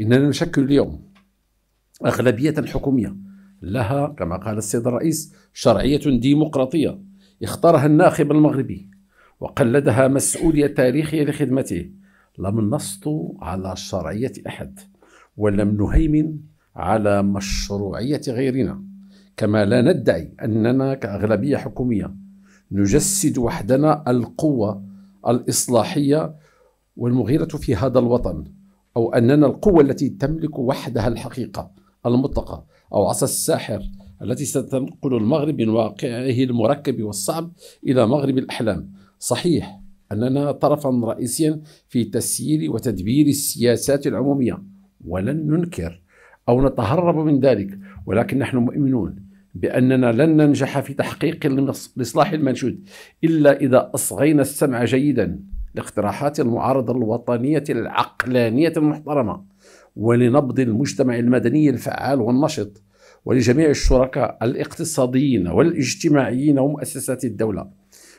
إننا نشكل اليوم أغلبية حكومية لها كما قال السيد الرئيس شرعية ديمقراطية اختارها الناخب المغربي وقلدها مسؤولية تاريخية لخدمته لم نسطو على شرعية أحد ولم نهيمن على مشروعية غيرنا كما لا ندعي أننا كأغلبية حكومية نجسد وحدنا القوة الإصلاحية والمغيرة في هذا الوطن أو أننا القوة التي تملك وحدها الحقيقة المطلقة أو عصا الساحر التي ستنقل المغرب من واقعه المركب والصعب إلى مغرب الأحلام صحيح أننا طرفا رئيسيا في تسيير وتدبير السياسات العمومية ولن ننكر أو نتهرب من ذلك ولكن نحن مؤمنون بأننا لن ننجح في تحقيق الإصلاح المنشود إلا إذا أصغينا السمع جيدا لاقتراحات المعارضة الوطنية العقلانية المحترمة ولنبض المجتمع المدني الفعال والنشط ولجميع الشركاء الاقتصاديين والاجتماعيين ومؤسسات الدولة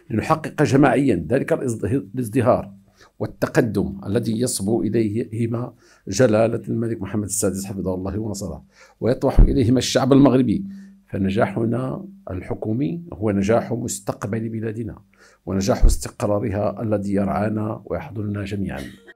لنحقق جماعيا ذلك الازدهار والتقدم الذي يصبو إليهما جلالة الملك محمد السادس حفظه الله ونصره ويطمح إليهما الشعب المغربي فنجاحنا الحكومي هو نجاح مستقبل بلادنا ونجاح استقرارها الذي يرعانا ويحضننا جميعا